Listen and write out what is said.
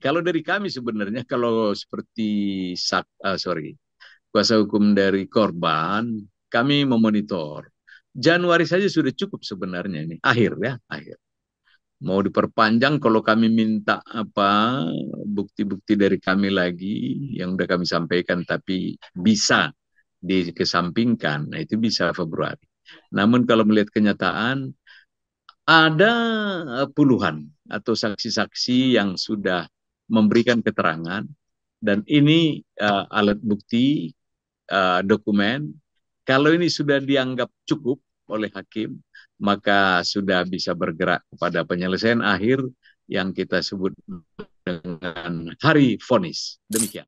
kalau dari kami sebenarnya kalau seperti sak, uh, sorry kuasa hukum dari korban kami memonitor Januari saja sudah cukup sebenarnya ini akhir ya akhir mau diperpanjang kalau kami minta apa bukti-bukti dari kami lagi yang sudah kami sampaikan tapi bisa dikesampingkan nah itu bisa Februari namun kalau melihat kenyataan ada puluhan atau saksi-saksi yang sudah memberikan keterangan dan ini uh, alat bukti uh, dokumen kalau ini sudah dianggap cukup oleh hakim maka sudah bisa bergerak kepada penyelesaian akhir yang kita sebut dengan hari vonis demikian